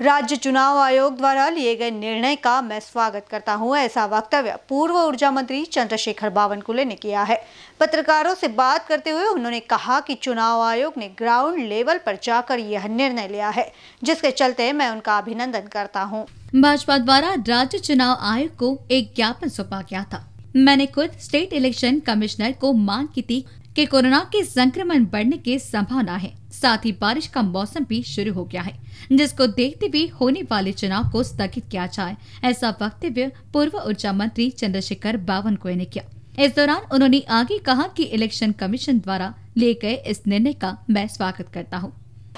राज्य चुनाव आयोग द्वारा लिए गए निर्णय का मैं स्वागत करता हूं ऐसा वक्तव्य पूर्व ऊर्जा मंत्री चंद्रशेखर बावनकुले ने किया है पत्रकारों से बात करते हुए उन्होंने कहा कि चुनाव आयोग ने ग्राउंड लेवल पर जाकर यह निर्णय लिया है जिसके चलते मैं उनका अभिनंदन करता हूँ भाजपा द्वारा राज्य चुनाव आयोग को एक ज्ञापन सौंपा गया था मैंने खुद स्टेट इलेक्शन कमिश्नर को मांग की थी कि कोरोना के संक्रमण बढ़ने की संभावना है साथ ही बारिश का मौसम भी शुरू हो गया है जिसको देखते हुए होने वाले चुनाव को स्थगित किया जाए ऐसा वक्तव्य पूर्व ऊर्जा मंत्री चंद्रशेखर को ने किया इस दौरान उन्होंने आगे कहा कि इलेक्शन कमीशन द्वारा लिए गए इस निर्णय का मैं स्वागत करता हूँ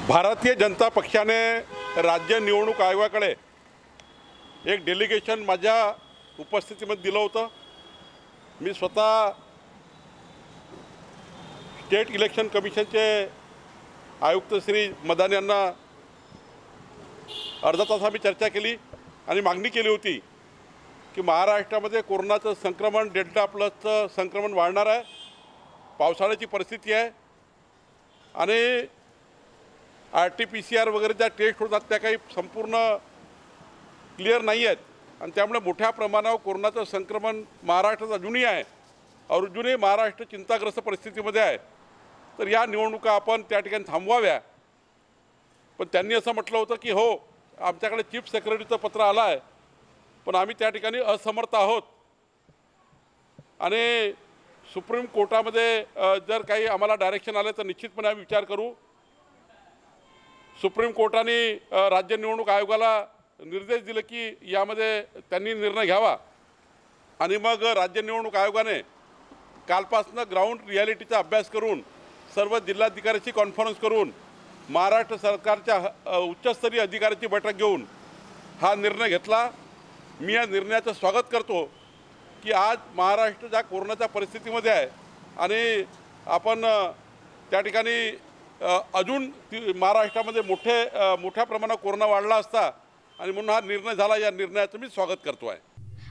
भारतीय जनता ने राज्य निवडणूक आयोग एक डेलिगेशन उपस्थिति में दिल होता मैं स्वतः स्टेट इलेक्शन कमिशनचे आयुक्त श्री मदान यांना अर्धा तास आम्ही चर्चा केली आणि मागणी केली होती की महाराष्ट्रामध्ये कोरोनाचं संक्रमण डेल्टा प्लसचं संक्रमण वाढणार आहे पावसाळ्याची परिस्थिती आहे आणि R T P C R वगैरे ज्या टेस्ट होतात त्या काही संपूर्ण क्लिअर नाही आहेत आणि त्यामुळे मोठ्या प्रमाणावर कोरोनाचं संक्रमण महाराष्ट्रात अजूनही आहे और अजूनही महाराष्ट्र चिंताग्रस्त परिस्थितीमध्ये आहे तर या निवडणुका आपण त्या ठिकाणी थांबवाव्या पण त्यांनी असं म्हटलं होतं की हो आमच्याकडे चीफ सेक्रेटरीचं पत्र आलं आहे पण आम्ही त्या ठिकाणी असमर्थ आहोत आणि सुप्रीम कोर्टामध्ये जर काही आम्हाला डायरेक्शन आलं तर निश्चितपणे आम्ही विचार करू सुप्रीम कोर्टाने राज्य निवडणूक आयोगाला निर्देश दिले की यामध्ये त्यांनी निर्णय घ्यावा आणि मग राज्य निवडणूक आयोगाने कालपासनं ग्राउंड रियालिटीचा अभ्यास करून सर्व जिल्हाधिकाऱ्याशी कॉन्फरन्स करून महाराष्ट्र सरकारच्या उच्चस्तरीय अधिकाऱ्याची बैठक घेऊन हा निर्णय घेतला मी या निर्णयाचं स्वागत करतो की आज महाराष्ट्र ज्या कोरोनाच्या परिस्थितीमध्ये आहे आणि आपण त्या ठिकाणी अजून महाराष्ट्रामध्ये मोठे मोठ्या प्रमाणात कोरोना वाढला असता आणि म्हणून हा निर्णय झाला या निर्णयाचं मी स्वागत करतो आहे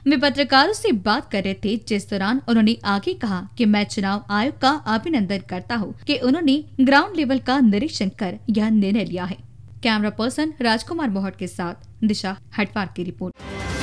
वे पत्रकारों से बात कर रहे थे जिस दौरान उन्होंने आगे कहा कि मैं चुनाव आयोग का अभिनंदन करता हूँ कि उन्होंने ग्राउंड लेवल का निरीक्षण कर यह निर्णय लिया है कैमरा पर्सन राजकुमार मोहट के साथ दिशा हटवार की रिपोर्ट